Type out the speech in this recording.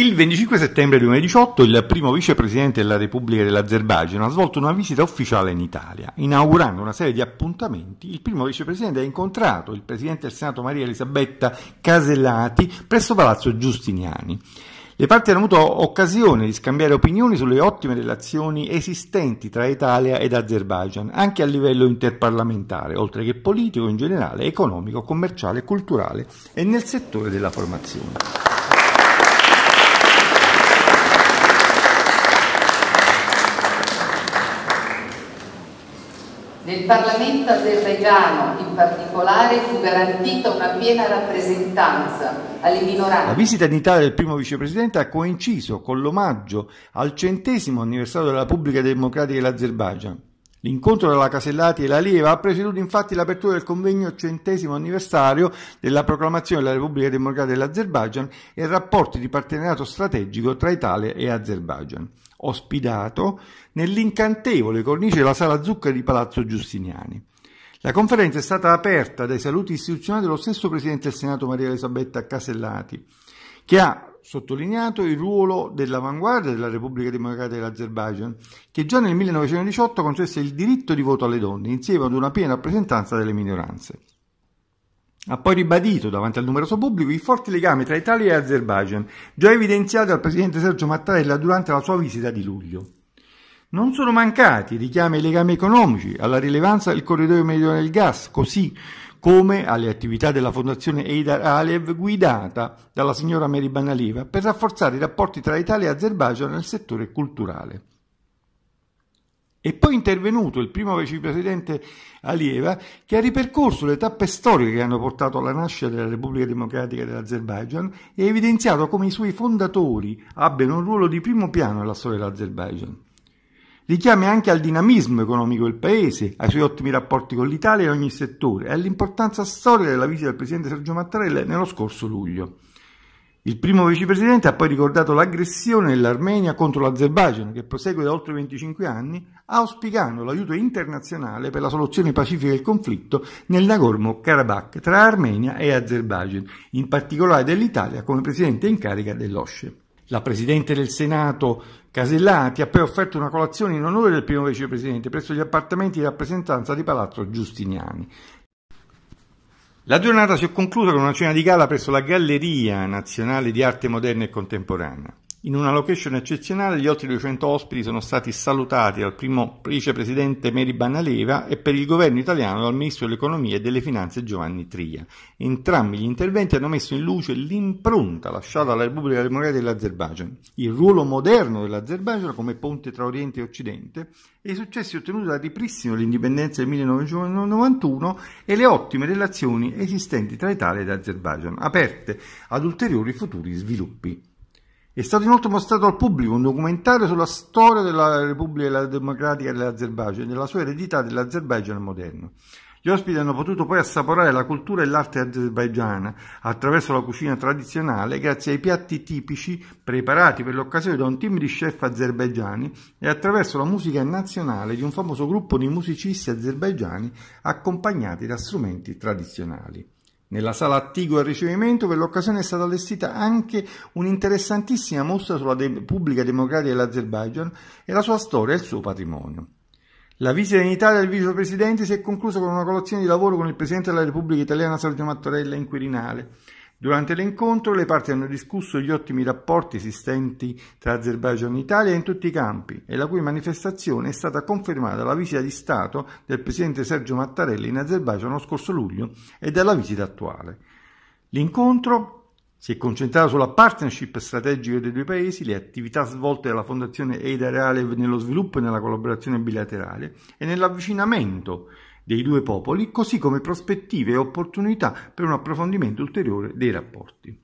Il 25 settembre 2018 il primo vicepresidente della Repubblica dell'Azerbaigian ha svolto una visita ufficiale in Italia. Inaugurando una serie di appuntamenti, il primo vicepresidente ha incontrato il presidente del Senato Maria Elisabetta Casellati presso Palazzo Giustiniani. Le parti hanno avuto occasione di scambiare opinioni sulle ottime relazioni esistenti tra Italia ed Azerbaijan, anche a livello interparlamentare, oltre che politico in generale, economico, commerciale, culturale e nel settore della formazione. Nel Parlamento azerbaigiano in particolare fu garantita una piena rappresentanza alle minoranze. La visita in Italia del primo vicepresidente ha coinciso con l'omaggio al centesimo anniversario della Repubblica Democratica dell'Azerbaigian. L'incontro tra la Casellati e la Lieva ha preceduto infatti l'apertura del convegno centesimo anniversario della proclamazione della Repubblica Democratica dell'Azerbaigian e rapporti di partenariato strategico tra Italia e Azerbaigian, ospitato nell'incantevole cornice della Sala Zucca di Palazzo Giustiniani. La conferenza è stata aperta dai saluti istituzionali dello stesso Presidente del Senato Maria Elisabetta Casellati, che ha sottolineato il ruolo dell'avanguardia della Repubblica Democratica dell'Azerbaigian, che già nel 1918 concesse il diritto di voto alle donne, insieme ad una piena rappresentanza delle minoranze. Ha poi ribadito davanti al numeroso pubblico i forti legami tra Italia e Azerbaijan, già evidenziati dal presidente Sergio Mattarella durante la sua visita di luglio. Non sono mancati richiami ai legami economici, alla rilevanza del corridoio meridionale del gas, così come alle attività della Fondazione Eidar Alev guidata dalla signora Mary Banaleva per rafforzare i rapporti tra Italia e Azerbaijan nel settore culturale. E poi intervenuto il primo vicepresidente Alieva che ha ripercorso le tappe storiche che hanno portato alla nascita della Repubblica Democratica dell'Azerbaijan e evidenziato come i suoi fondatori abbiano un ruolo di primo piano nella storia dell'Azerbaijan. Li anche al dinamismo economico del Paese, ai suoi ottimi rapporti con l'Italia in ogni settore e all'importanza storica della visita del Presidente Sergio Mattarella nello scorso luglio. Il primo vicepresidente ha poi ricordato l'aggressione dell'Armenia contro l'Azerbaijan, che prosegue da oltre 25 anni, auspicando l'aiuto internazionale per la soluzione pacifica del conflitto nel Nagorno-Karabakh tra Armenia e Azerbaijan, in particolare dell'Italia come presidente in carica dell'OSCE. La Presidente del Senato Casellati ha poi offerto una colazione in onore del primo vicepresidente presso gli appartamenti di rappresentanza di Palazzo Giustiniani. La giornata si è conclusa con una cena di gala presso la Galleria Nazionale di Arte Moderna e Contemporanea. In una location eccezionale gli oltre 200 ospiti sono stati salutati dal primo vicepresidente Meri Banaleva e per il governo italiano dal ministro dell'economia e delle finanze Giovanni Tria. Entrambi gli interventi hanno messo in luce l'impronta lasciata alla Repubblica Democratica dell'Azerbaigian, il ruolo moderno dell'Azerbaigian come ponte tra Oriente e Occidente e i successi ottenuti dal ripristino dell'indipendenza del 1991 e le ottime relazioni esistenti tra Italia ed Azerbaigian, aperte ad ulteriori futuri sviluppi. È stato inoltre mostrato al pubblico un documentario sulla storia della Repubblica Democratica dell'Azerbaigian e della sua eredità dell'Azerbaigian moderno. Gli ospiti hanno potuto poi assaporare la cultura e l'arte azerbaigiana attraverso la cucina tradizionale grazie ai piatti tipici preparati per l'occasione da un team di chef azerbaigiani e attraverso la musica nazionale di un famoso gruppo di musicisti azerbaigiani accompagnati da strumenti tradizionali. Nella sala attigua al ricevimento per l'occasione è stata allestita anche un'interessantissima mostra sulla Repubblica Democratica dell'Azerbaigian e la sua storia e il suo patrimonio. La visita in Italia del vicepresidente si è conclusa con una colazione di lavoro con il presidente della Repubblica Italiana Sergio Mattarella in Quirinale Durante l'incontro le parti hanno discusso gli ottimi rapporti esistenti tra Azerbaijan e Italia in tutti i campi e la cui manifestazione è stata confermata dalla visita di Stato del presidente Sergio Mattarelli in Azerbaijan lo scorso luglio e dalla visita attuale. L'incontro si è concentrato sulla partnership strategica dei due paesi, le attività svolte dalla Fondazione Eida Reale nello sviluppo e nella collaborazione bilaterale e nell'avvicinamento dei due popoli, così come prospettive e opportunità per un approfondimento ulteriore dei rapporti.